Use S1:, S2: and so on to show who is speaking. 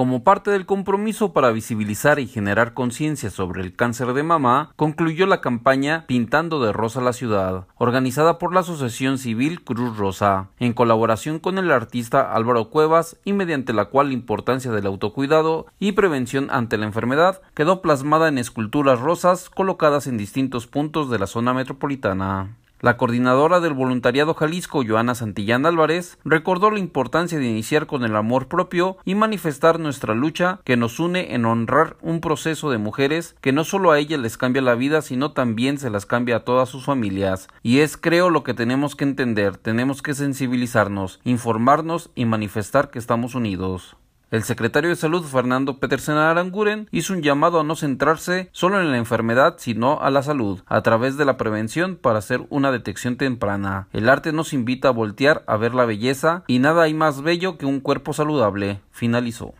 S1: Como parte del compromiso para visibilizar y generar conciencia sobre el cáncer de mama, concluyó la campaña Pintando de Rosa la Ciudad, organizada por la Asociación Civil Cruz Rosa, en colaboración con el artista Álvaro Cuevas y mediante la cual la importancia del autocuidado y prevención ante la enfermedad quedó plasmada en esculturas rosas colocadas en distintos puntos de la zona metropolitana. La coordinadora del voluntariado Jalisco, Joana Santillán Álvarez, recordó la importancia de iniciar con el amor propio y manifestar nuestra lucha que nos une en honrar un proceso de mujeres que no solo a ellas les cambia la vida, sino también se las cambia a todas sus familias. Y es creo lo que tenemos que entender, tenemos que sensibilizarnos, informarnos y manifestar que estamos unidos. El secretario de Salud, Fernando Petersen Aranguren, hizo un llamado a no centrarse solo en la enfermedad, sino a la salud, a través de la prevención para hacer una detección temprana. El arte nos invita a voltear a ver la belleza y nada hay más bello que un cuerpo saludable. Finalizó.